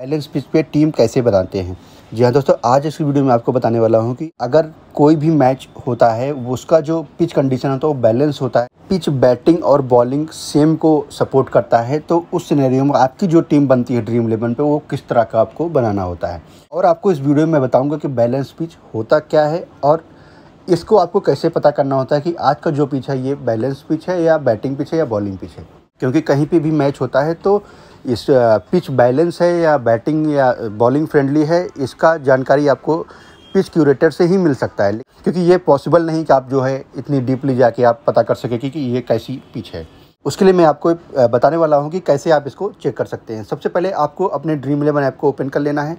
balance pitch पे team कैसे बनाते हैं जी हाँ दोस्तों आज इस वीडियो में आपको बताने वाला हूँ कि अगर कोई भी मैच होता है उसका जो पिच कंडीशन होता है वो बैलेंस होता है पिच बैटिंग और बॉलिंग सेम को सपोर्ट करता है तो उस सिनेरियो में आपकी जो टीम बनती है ड्रीम इलेवन पे वो किस तरह का आपको बनाना होता है और आपको इस वीडियो में बताऊँगा कि बैलेंस पिच होता क्या है और इसको आपको कैसे पता करना होता है कि आज का जो पिच है ये बैलेंस पिच है या बैटिंग पिच है या बॉलिंग पिच है क्योंकि कहीं पे भी मैच होता है तो इस पिच बैलेंस है या बैटिंग या बॉलिंग फ्रेंडली है इसका जानकारी आपको पिच क्यूरेटर से ही मिल सकता है क्योंकि ये पॉसिबल नहीं कि आप जो है इतनी डीपली जाके आप पता कर सके कि, कि ये कैसी पिच है उसके लिए मैं आपको बताने वाला हूँ कि कैसे आप इसको चेक कर सकते हैं सबसे पहले आपको अपने ड्रीम इलेवन ऐप को ओपन कर लेना है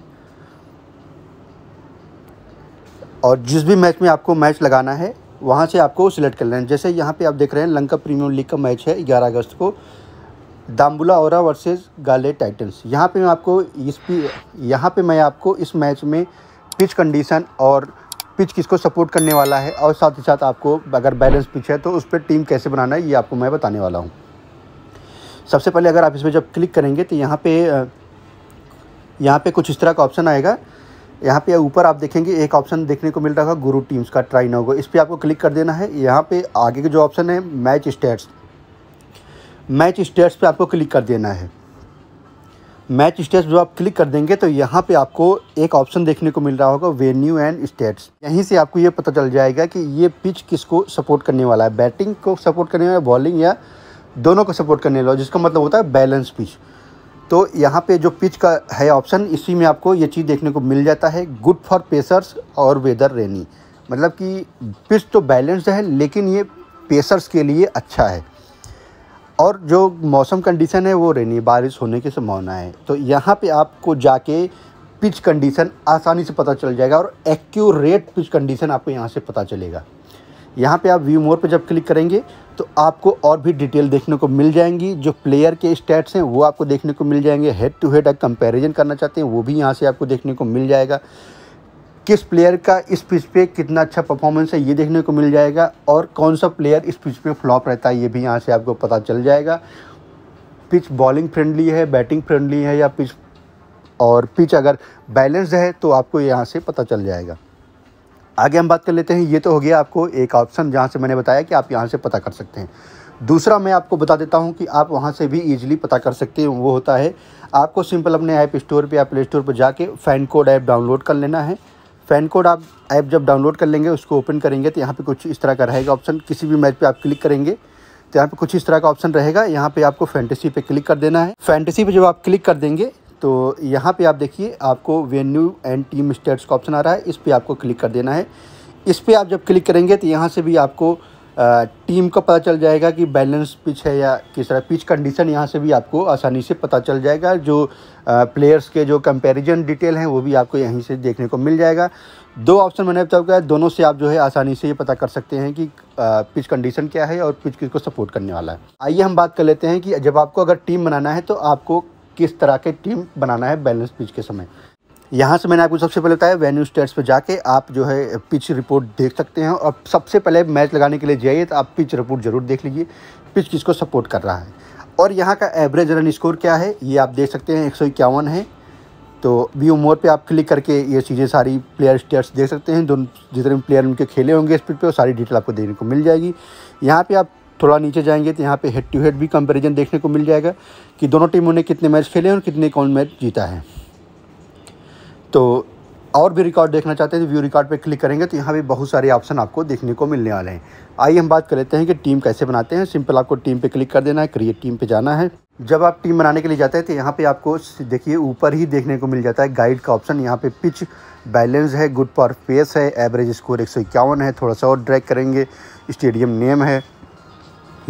और जिस भी मैच में आपको मैच लगाना है वहाँ से आपको सिलेक्ट कर लेना है जैसे यहाँ पे आप देख रहे हैं लंका प्रीमियर लीग का मैच है 11 अगस्त को दाम्बुला और वर्सेस गाले टाइटन्स यहाँ पे मैं आपको इस पी यहाँ पे मैं आपको इस मैच में पिच कंडीशन और पिच किसको सपोर्ट करने वाला है और साथ ही साथ आपको अगर बैलेंस पिच है तो उस पर टीम कैसे बनाना है ये आपको मैं बताने वाला हूँ सबसे पहले अगर आप इसमें जब क्लिक करेंगे तो यहाँ पर यहाँ पर कुछ इस तरह का ऑप्शन आएगा यहाँ पे ऊपर आप देखेंगे एक ऑप्शन देखने को मिल रहा है गुरु टीम्स का ट्राई नाउ इस पर आपको क्लिक कर देना है यहाँ पे आगे का जो ऑप्शन है मैच स्टेट्स मैच स्टेट्स पे आपको क्लिक कर देना है मैच स्टेट्स जो आप क्लिक कर देंगे तो यहाँ पे आपको एक ऑप्शन देखने को मिल रहा होगा वेन्यू एंड स्टेट्स यहीं से आपको ये पता चल जाएगा कि ये पिच किसको सपोर्ट करने वाला है बैटिंग को सपोर्ट करने वाला बॉलिंग या दोनों को सपोर्ट करने वाला जिसका मतलब होता है बैलेंस पिच तो यहाँ पे जो पिच का है ऑप्शन इसी में आपको ये चीज़ देखने को मिल जाता है गुड फॉर पेसर्स और वेदर रेनी मतलब कि पिच तो बैलेंस्ड है लेकिन ये पेसर्स के लिए अच्छा है और जो मौसम कंडीशन है वो रेनी बारिश होने की संभावना है तो यहाँ पे आपको जाके पिच कंडीशन आसानी से पता चल जाएगा और एक्यूरेट पिच कंडीशन आपको यहाँ से पता चलेगा यहाँ पे आप व्यू मोर पे जब क्लिक करेंगे तो आपको और भी डिटेल देखने को मिल जाएंगी जो प्लेयर के स्टैट्स हैं वो आपको देखने को मिल जाएंगे हेड टू हेड अगर कंपैरिजन करना चाहते हैं वो भी यहाँ से आपको देखने को मिल जाएगा किस प्लेयर का इस पिच पे कितना अच्छा परफॉर्मेंस है ये देखने को मिल जाएगा और कौन सा प्लेयर इस पिच पे फ्लॉप रहता है ये भी यहाँ से आपको पता चल जाएगा पिच बॉलिंग फ्रेंडली है बैटिंग फ्रेंडली है या पिच और पिच अगर बैलेंस्ड है तो आपको यहाँ से पता चल जाएगा आगे हम बात कर लेते हैं ये तो हो गया आपको एक ऑप्शन जहाँ से मैंने बताया कि आप यहाँ से पता कर सकते हैं दूसरा मैं आपको बता देता हूँ कि आप वहाँ से भी ईजिली पता कर सकते हैं वो होता है आपको सिंपल अपने ऐप स्टोर पर या प्ले स्टोर पर जाके फ़ैन कोड ऐप डाउनलोड कर लेना है फ़ैन कोड आप ऐप जब डाउनलोड कर लेंगे उसको ओपन करेंगे तो यहाँ पर कुछ इस तरह का रहेगा ऑप्शन किसी भी मैच पर आप क्लिक करेंगे तो यहाँ पर कुछ इस तरह का ऑप्शन रहेगा यहाँ पर आपको फैंटेसी पर क्लिक कर देना है फैंटेसी पर जब आप क्लिक कर देंगे तो यहाँ पे आप देखिए आपको वेन्यू एंड टीम स्टेट्स का ऑप्शन आ रहा है इस पर आपको क्लिक कर देना है इस पर आप जब क्लिक करेंगे तो यहाँ से भी आपको टीम का पता चल जाएगा कि बैलेंस पिच है या किस तरह पिच कंडीशन यहाँ से भी आपको आसानी से पता चल जाएगा जो प्लेयर्स के जो कंपैरिजन डिटेल हैं वो भी आपको यहीं से देखने को मिल जाएगा दो ऑप्शन मैंने बताया है दोनों से आप जो है आसानी से ये पता कर सकते हैं कि पिच कंडीशन क्या है और पिच किसको सपोर्ट करने वाला है आइए हम बात कर लेते हैं कि जब आपको अगर टीम बनाना है तो आपको किस तरह के टीम बनाना है बैलेंस पिच के समय यहाँ से मैंने आपको सबसे पहले बताया वेन्यू स्टेट्स पर जाके आप जो है पिच रिपोर्ट देख सकते हैं और सबसे पहले मैच लगाने के लिए जाइए तो आप पिच रिपोर्ट ज़रूर देख लीजिए पिच किसको सपोर्ट कर रहा है और यहाँ का एवरेज रन स्कोर क्या है ये आप देख सकते हैं एक है तो व्यू मोर पे आप क्लिक करके ये चीज़ें सारी प्लेयर स्टेट्स देख सकते हैं दोनों जितने प्लेयर उनके खेले होंगे स्पीड पे वो सारी डिटेल आपको देखने को मिल जाएगी यहाँ पे आप थोड़ा नीचे जाएंगे तो यहाँ पे हेड टू हेड भी कंपैरिजन देखने को मिल जाएगा कि दोनों टीमों ने कितने मैच खेले हैं और कितने कौन मैच जीता है तो और भी रिकॉर्ड देखना चाहते हैं तो व्यू रिकॉर्ड पे क्लिक करेंगे तो यहाँ भी बहुत सारे ऑप्शन आपको देखने को मिलने वाले हैं आइए हम बात कर लेते हैं कि टीम कैसे बनाते हैं सिंपल आपको टीम पर क्लिक कर देना है क्रिएट टीम पर जाना है जब आप टीम बनाने के लिए जाते हैं तो यहाँ पर आपको देखिए ऊपर ही देखने को मिल जाता है गाइड का ऑप्शन यहाँ पर पिच बैलेंस है गुड पर फेस है एवरेज स्कोर एक है थोड़ा सा और ड्रैक करेंगे स्टेडियम नेम है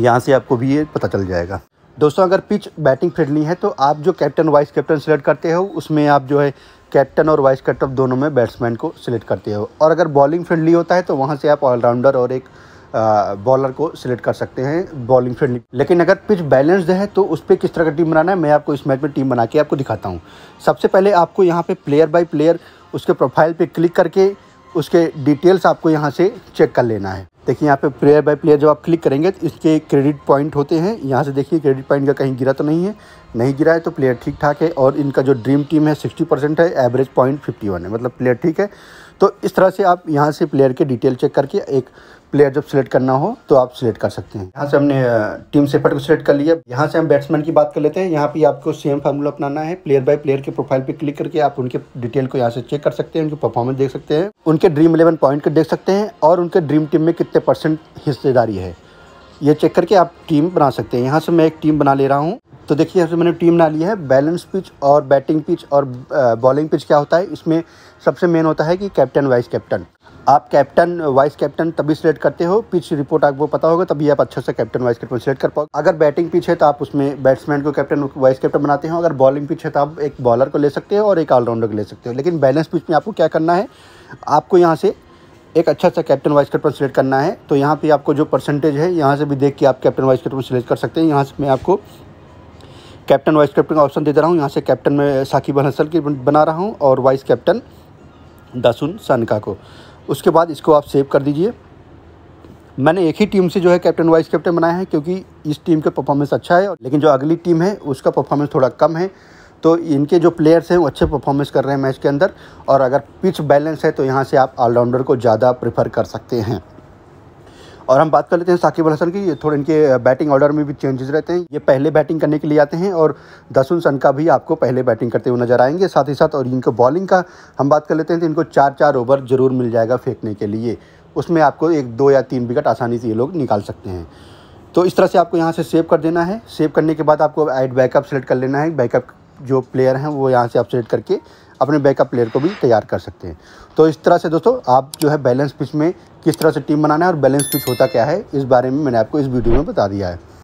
यहाँ से आपको भी ये पता चल जाएगा दोस्तों अगर पिच बैटिंग फ्रेंडली है तो आप जो कैप्टन वाइस कैप्टन सेलेक्ट करते हो उसमें आप जो है कैप्टन और वाइस कैप्टन दोनों में बैट्समैन को सिलेक्ट करते हो और अगर बॉलिंग फ्रेंडली होता है तो वहाँ से आप ऑलराउंडर और एक बॉलर को सिलेक्ट कर सकते हैं बॉलिंग फ्रेंडली लेकिन अगर पिच बैलेंस्ड है तो उस पर किस तरह की टीम बनाना है मैं आपको इस मैच में टीम बना के आपको दिखाता हूँ सबसे पहले आपको यहाँ पर प्लेयर बाई प्लेयर उसके प्रोफाइल पर क्लिक करके उसके डिटेल्स आपको यहाँ से चेक कर लेना है देखिए यहाँ पे प्लेयर बाय प्लेयर जब आप क्लिक करेंगे तो इसके क्रेडिट पॉइंट होते हैं यहाँ से देखिए क्रेडिट पॉइंट का कहीं गिरा तो नहीं है नहीं गिरा है तो प्लेयर ठीक ठाक है और इनका जो ड्रीम टीम है सिक्सटी परसेंट है एवरेज पॉइंट फिफ्टी वन है मतलब प्लेयर ठीक है तो इस तरह से आप यहाँ से प्लेयर के डिटेल चेक करके एक प्लेयर जब सिलेक्ट करना हो तो आप सिलेक्ट कर सकते हैं यहाँ से हमने टीम सेफर्ट को सिलेक्ट कर लिया यहाँ से हम बैट्समैन की बात कर लेते हैं यहाँ पे आपको सेम फार्मूला अपनाना है प्लेयर बाय प्लेयर के प्रोफाइल पे क्लिक करके आप उनके डिटेल को यहाँ से चेक कर सकते हैं उनकी परफॉर्मेंस देख सकते हैं उनके ड्रीम इलेवन पॉइंट को देख सकते हैं और उनके ड्रीम टीम में कितने परसेंट हिस्सेदारी है ये चेक करके आप टीम बना सकते हैं यहाँ से मैं एक टीम बना ले रहा हूँ तो देखिए सबसे मैंने टीम ना लिया है बैलेंस पिच और बैटिंग पिच और बॉलिंग पिच क्या होता है इसमें सबसे मेन होता है कि कैप्टन वाइस कैप्टन आप कैप्टन वाइस कैप्टन तभी सिलेक्ट करते हो पिच रिपोर्ट आपको पता होगा तभी आप अच्छे से कैप्टन वाइस कैप्टन सिलेक्ट कर पाओ अगर बैटिंग पिच है तो आप उसमें बैट्समैन को कैप्टन वाइस कैप्टन बनाते हो अगर बॉलिंग पिच है तो आप एक बॉलर को ले सकते हो और एक ऑलराउंडर को ले सकते हो लेकिन बैलेंस पिच में आपको क्या करना है आपको यहाँ से एक अच्छा सा कैप्टन वाइस कैप्टन सिलेक्ट करना है तो यहाँ पे आपको जो परसेंटेज है यहाँ से भी देख के आप कैप्टन वाइस कैप्टन सिलेक्ट कर सकते हैं यहाँ से मैं आपको कैप्टन वाइस कैप्टन का ऑप्शन दे दे रहा हूँ यहाँ से कैप्टन में साकिब अल हसन की बना रहा हूँ और वाइस कैप्टन दासुन सानका को उसके बाद इसको आप सेव कर दीजिए मैंने एक ही टीम से जो है कैप्टन वाइस कैप्टन बनाया है क्योंकि इस टीम का परफॉर्मेंस अच्छा है लेकिन जो अगली टीम है उसका परफॉर्मेंस थोड़ा कम है तो इनके जो प्लेयर्स हैं वो अच्छे परफॉर्मेंस कर रहे हैं मैच के अंदर और अगर पिच बैलेंस है तो यहाँ से आप ऑलराउंडर को ज़्यादा प्रेफर कर सकते हैं और हम बात कर लेते हैं साकिब अल हसन की थोड़े इनके बैटिंग ऑर्डर में भी चेंजेस रहते हैं ये पहले बैटिंग करने के लिए आते हैं और दसुन सन का भी आपको पहले बैटिंग करते हुए नजर आएंगे साथ ही साथ और इनको बॉलिंग का हम बात कर लेते हैं तो इनको चार चार ओवर ज़रूर मिल जाएगा फेंकने के लिए उसमें आपको एक दो या तीन विकेट आसानी से ये लोग निकाल सकते हैं तो इस तरह से आपको यहाँ से सेव कर देना है सेव करने के बाद आपको एड बैकअप सेलेक्ट कर लेना है बैकअप जो प्लेयर हैं वो यहाँ से अपसेट करके अपने बैकअप प्लेयर को भी तैयार कर सकते हैं तो इस तरह से दोस्तों आप जो है बैलेंस पिच में किस तरह से टीम बनाना है और बैलेंस पिच होता क्या है इस बारे में मैंने आपको इस वीडियो में बता दिया है